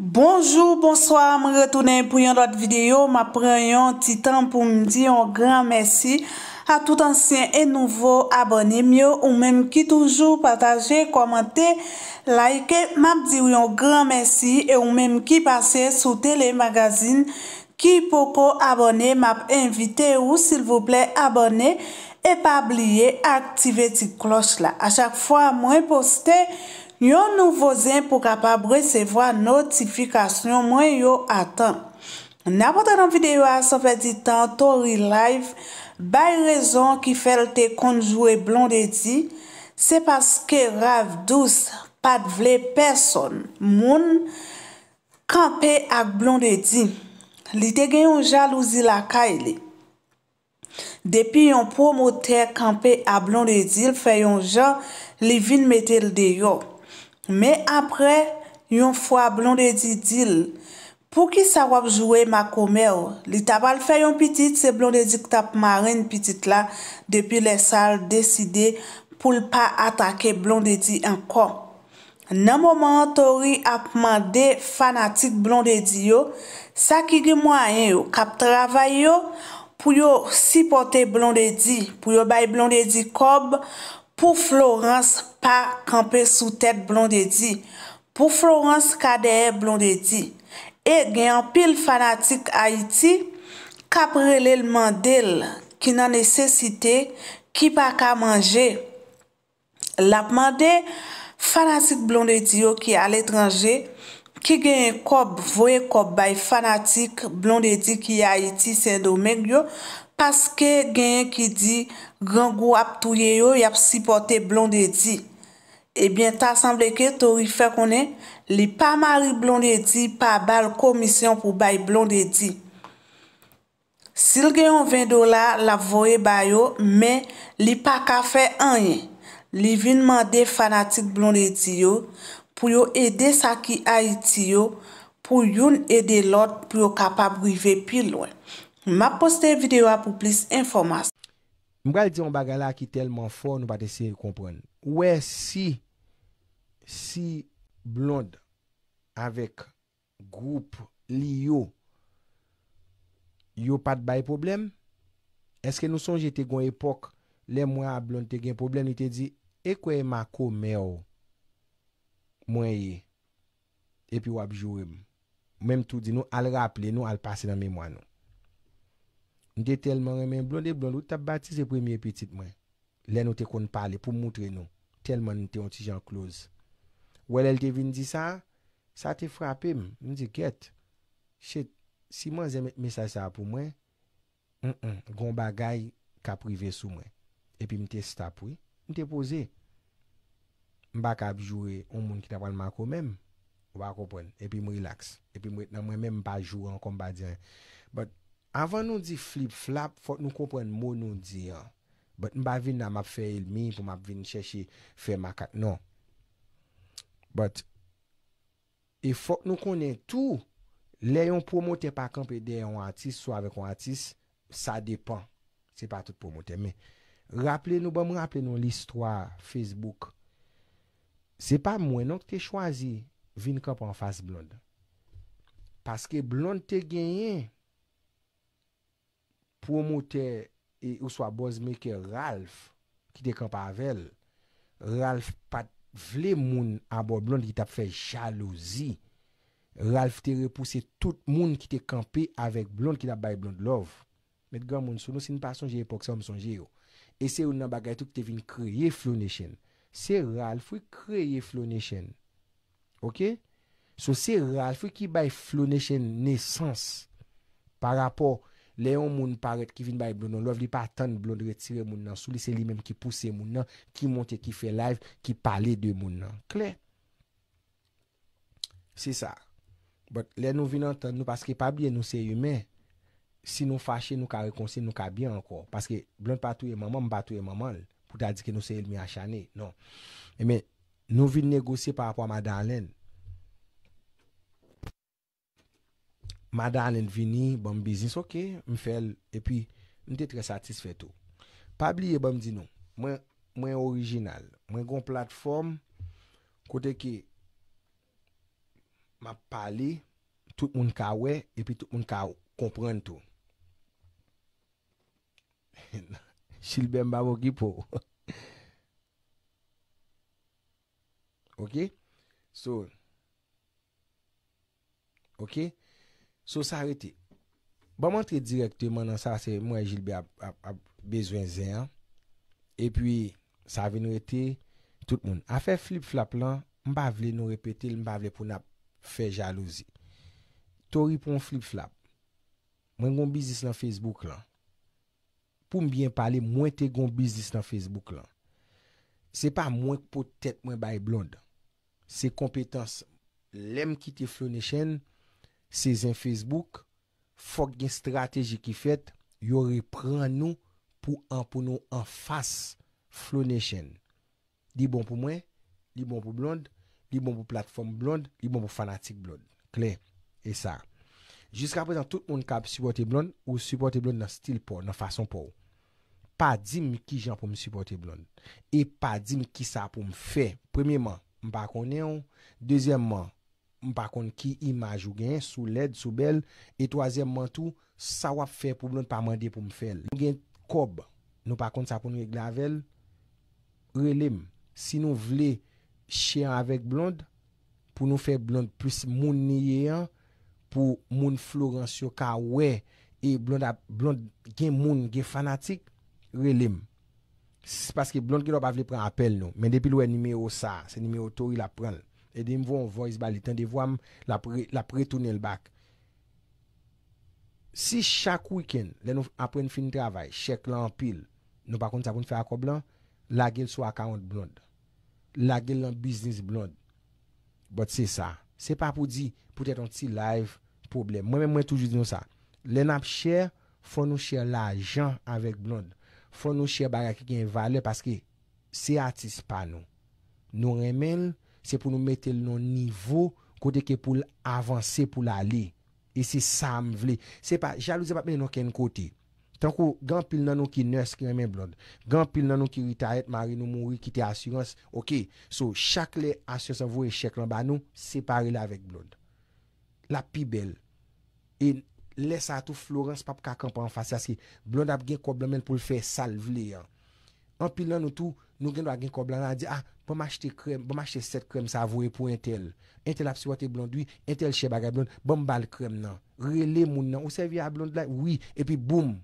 Bonjou, bonsoir, mwen retounen pou yon doyt videyo. Ma preyon ti tan pou mdi yon gran mersi. A tout ansyen e nouvo abonye, myo ou menm ki toujou pataje, komante, like, map di yon gran mersi, e ou menm ki pase sou telemagazine, ki poko abonye, map invite ou sil vople abonye, e pa bliye aktive ti klos la. A chak fwa mwen poste, Yon nouvozen pou kapab reseva notifikasyon mwen yo atan. N apotan an videyo asan fe ditan, tori live, bay rezon ki fel te konjou e blondedi, se paske rav douz pat vle person moun kampe ak blondedi. Li te gen yon jal ouzi lakay li. Depi yon pou moter kampe ak blondedi, fe yon jal li vin metel de yon. Me apre, yon fwa blondedi dil, pou ki sa wap zowe makome ou, li tabal fwe yon pitit se blondedi kut ap mare yon pitit la depi le sal deside pou l pa atake blondedi anko. Nan mouman tori apman de fanatik blondedi yo, sa ki gwi mwen yo kap travay yo pou yo sipote blondedi, pou yo bay blondedi kob pou Florence Pond. pa kampe sou tèt blonde di, pou Florence K.D.E. blonde di, e gen yon pil fanatik Haiti, kap relel mandel ki nan nesesite, ki pa ka manje. Lap mande, fanatik blonde di yo ki al etranje, ki gen yon kob, voye kob bay fanatik blonde di ki Haiti, se do men yo, paske gen yon ki di, gen gou ap touye yo, yap si pote blonde di, Ebyen eh ta sanble ke to rifè konen, li pa mari blondedi pa bal komisyon pou bay blondedi. Sil gen yon 20 dola la voye bayo, men li pa kafe anye. Li vin mande fanatik blondediyo pou yo ede sa ki a itiyo, pou yon ede lot pou yo kapab grive pilon. Ma poste videwa pou plis informasyon. Mgal diyon bagala ki telman fon nou ba dese yon kompon. Si blonde avek group li yo, yo pat baye problem, eske nou sonje te gwen epok, le mwen a blonde te gen problem, nou te di, ekwe e mako mè ou, mwen ye, epi wap jurem, mwen tou di nou al rap le nou al pase nan mè mwen nou. Nou de telman remen blonde e blonde, ou ta batize premye petit mwen, le nou te kon pale pou moutre nou, telman nou te ontijan klose. Wè lè l te vin di sa, sa te frapim. Mwen di ket, shit, si mwen zemet me sa sa pou mwen, mwen, mwen, gwa bagay ka prive sou mwen. Epi mwen te stap wè, mwen te pose. Mwen ba ka apjouwe, mwen mwen ki ta pwan mako mèm. Mwen ba kopwen, epi mwen relax. Epi mwen mwen mwen mwen pa jou an kom ba diyan. But, avan nou di flip-flap, fote nou kopwen mwen nou di an. But, mwen ba vin nan map fe ilmi, pou map vin chèche fe makat. Non. But, e fok nou konen tou, le yon promote pa kamp e dey yon artist, sa depan. Se pa tout promote. Me, rappele nou, bom rappele nou l'histoire Facebook. Se pa mwenon ki te chwazi vin kamp an fass blonde. Paske blonde te genyen promote e, ou swa boss maker Ralph ki te kamp avel. Ralph pat Vle moun abor blonde ki tap fè jalouzi. Ralph te repouse tout moun ki te kampe avèk blonde ki tap bay blonde love. Met gwa moun sou nou sin pa sonje epok sa ou m sonje yo. E se ou nan bagay tou ki te vin kreye flow nation. Se Ralph wè kreye flow nation. Ok? So se Ralph wè ki bay flow nation nesans. Par rapport... Le yon moun paret ki vin bay blon nan, lov li pa tan blon de retire moun nan, sou li se li menm ki pouse moun nan, ki monte, ki fe live, ki pale de moun nan. Kle? Si sa. But le nou vin an tan nou, paske pa bie nou se yume, si nou fache, nou ka rekonsi, nou ka bie anko. Paske blon pa touye maman, mba touye maman, pou ta di ki nou se yume a chane, non. Eme, nou vin negosi par apwa madalene. Madal en vini, bon biznis, ok, mifel, epi, mte tre satisfe to. Pabliye bon mdi nou, mwen, mwen orijinal, mwen kon platform, kote ki, ma pali, tout moun kawwe, epi tout moun kaw, kompren to. Chil bem babo ki po. Ok? So, ok? Ok? So sa rete, ba man tre direkte man an sa se mwen jilbe a bezwen zeyan. E pi sa ven rete tout moun. A fe flip-flap lan, mba vle nou repete, mba vle pou na fe jalouze. To ripon flip-flap, mwen goun bizis lan Facebook lan. Pou mbyen pale, mwen te goun bizis lan Facebook lan. Se pa mwen potet mwen baye blonde. Se kompetans lem ki te flou ne chen... Se yon Facebook, fok gen strategi ki fet, yon repren nou pou anpoun nou anfas Flownation. Di bon pou mwen, di bon pou blonde, di bon pou platform blonde, di bon pou fanatik blonde. Kler, e sa. Jiska apre dan tout moun ka ap supporte blonde ou supporte blonde nan stil pou, nan fason pou. Pa di mi ki jan pou m supporte blonde. E pa di mi ki sa pou m fe. Premi man, m pa konen, Dezyen man, M pa kon ki imaj ou gen sou led, sou bel, e toazem mantou, sa wap fe pou blonde pa mande pou m fel. M gen kob, nou pa kon sa kon nou e glavel, relim. Si nou vle che an avek blonde, pou nou fe blonde plus moun niye an, pou moun florencio ka we, e blonde gen moun gen fanatik, relim. Se paske blonde ki lop avle pren apel nou, men depi lou e nimeyo sa, se nimeyo to il aprenl. E di mvo yon voice bali Tende vwam la pre-tournel bak Si chak wiken Len nou apren fin travay Chek lan an pil Nou pa konti akoun fè akou blan La gel sou akoun blan La gel lan bisnis blan But se sa Se pa pou di Pou tè ton ti live problem Mwen mwen toujou di nou sa Len ap chè Fon nou chè l'ajan avèk blan Fon nou chè baga ki gen vale Paske se atis pa nou Nou remen l Se pou nou mette nou nivou kote ke pou avanse pou la li. E se sam vle. Se pa jalouse pa meni nou ken kote. Tankou, gampil nan nou ki nes kremen blon. Gampil nan nou ki rita et, mari nou mou, rikite asyons. Ok, sou chak le asyons an vou e chek lan ba nou, separe la vek blon. La pi bel. E lesa tou Florence pap kakan pa an fasy as ki blon ap gen kwa blon men pou l fe sal vle yon. Anpil nan nou tou, nou gen do a gen koblan nan di, ah, pou bon m'achete krem, pou bon m'achete set krem, sa avouye pou entel. Entel apsi wate blondoui, entel che bagay blond, pou bon m'bal krem nan. Re le moun nan, ou se vi a blond la, oui, epi boum,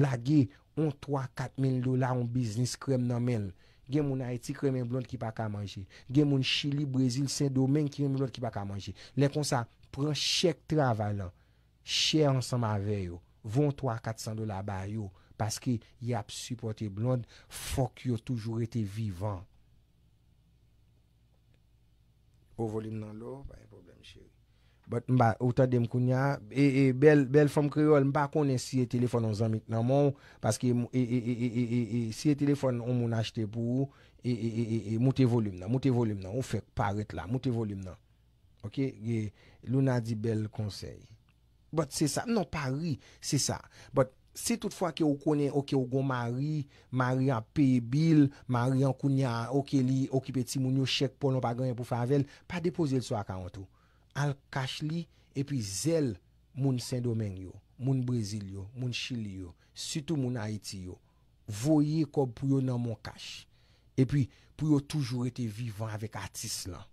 la ge, on 3-4 mil do la, on biznis krem nan men. Gen moun a eti krem en blond ki pa ka manji. Gen moun chili, brezil, sen do, men krem en blond ki pa ka manji. Lè kon sa, pran chek travalan, chè ansan ma veyo, von 3-4 san do la bayo, Paske yap supporte blon, fok yo toujou ete vivan. Ou volim nan lo, baye problem chè. Mba, ou ta dem kounya, bel fom kriol, mba konen siye telefon an zan mit nan moun. Paske siye telefon an moun achete pou, mouti volim nan, mouti volim nan, ou fek paret la, mouti volim nan. Ok, luna di bel konsey. Bat se sa, nan pari, se sa, bat... Se tout fwa ki ou konen ou ki ou gon mari, mari an pe bil, mari an kounya, ou ki li, ou ki peti moun yo chek pou nou pa ganyan pou favel, pa depoze l sou akantou. Al kash li, epi zel moun Saint-Domingue yo, moun Brazil yo, moun Chile yo, sütou moun Haiti yo, voye kob pou yo nan moun kash. Epi pou yo toujou ete vivan avek atis lan.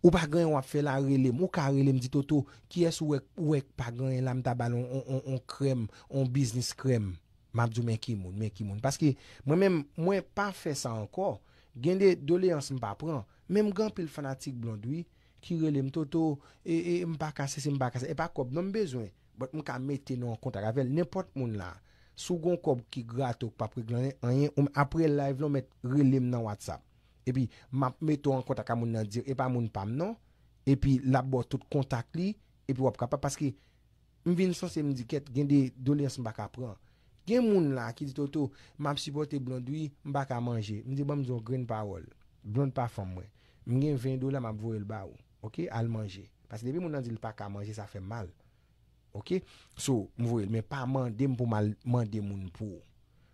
Ou pa gen yon wap fe la relem, ou ka relem di toto ki es ou ek pa gen yon lam tabal, on krem, on biznis krem, mabzou men ki moun, men ki moun. Paske mwen men mwen pa fe sa anko, gen de doleyans mpa pran, men mgan pil fanatik blondwi ki relem toto, e, e mpa kase, se mpa kase, e pa kob nan mbezwen, bot mka mette nan konta gavel, nepot moun la, sou gon kob ki grato, papri glanen, anyen, apre live lom met relem nan WhatsApp. E pi map meto an kontak a moun nan dir epa moun pam nan E pi lap bo tout kontak li E pi wap ka pa Paske mwen vin sose mwen di ket gen de doli ans mba ka pran Gen moun la ki di toto Map sipote blondoui mba ka manje Mwen di bwa mzon green power Blond pa fom mwen Mwen gen 20 dola map voel ba ou Ok al manje Paske debi moun nan dir l pa ka manje sa fe mal Ok so mwen voel Mwen pa mande m pou mande moun pou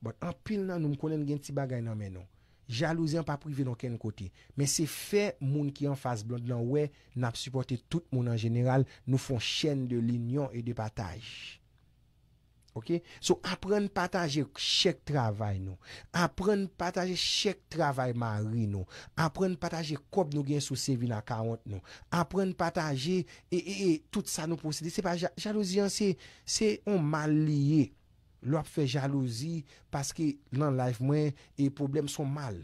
Bote an pil nan m konen gen ti bagay nan men nou Jalouzyan pa prive nan ken kote. Men se fe moun ki an fase blonde lan we, nap suporte tout moun an general, nou fon chen de linyon e de pataj. Ok? So, apren pataje chek travay nou. Apren pataje chek travay mari nou. Apren pataje kop nou gen sou sevi nan 40 nou. Apren pataje e e e tout sa nou posede. Se pa jalouzyan se, se on mal liye. Lo ap fe jalouzi Paske lan life mwen E problem son mal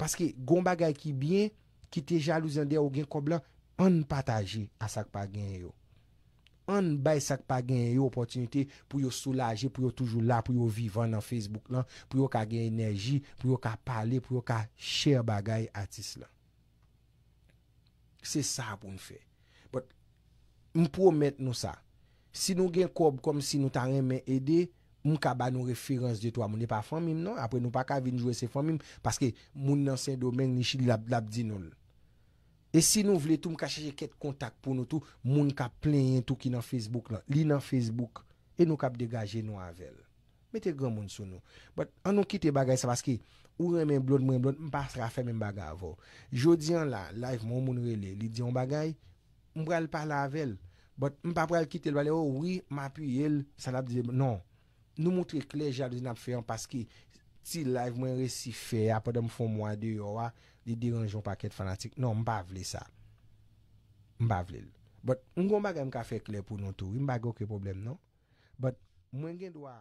Paske goun bagay ki bien Ki te jalouzi an de ou gen koblan An pataji a sakpa gen yo An bay sakpa gen yo Opotunite pou yo soulaje Pou yo toujou la, pou yo vivan nan facebook lan Pou yo ka gen enerji Pou yo ka pale, pou yo ka share bagay Atis lan Se sa pou nou fe M pou omet nou sa Si nou gen kob kom si nou tan remen ede, moun ka ba nou referans de to a moun e pa famim non. Apre nou pa ka vin jou e se famim, paske moun nan sen domen ni chi lab lab di nou. E si nou vle tou moun ka chaje ket kontak pou nou tou, moun ka pleyen tou ki nan Facebook lan. Li nan Facebook, e nou kap degaje nou avel. Mette gran moun sou nou. An nou kite bagay sa paske, ou remen blon mwen blon, mpa srafen men bagay avon. Jodian la, live moun moun rele, li diyon bagay, mbra l pa la avel. But m pa pral kite l wale, oh oui, m apuye l, san ap diye, non, nou moutre kler jadouz nan ap feyon, paski si live mwen resi fe, apodan m foun mwa de, yo wa, di diranjou paket fanatik, non, m pa vle sa. M pa vle l. But m gon bagan m ka fe kler pou nou tou, m bago ke problem, non? But mwen gen dwa...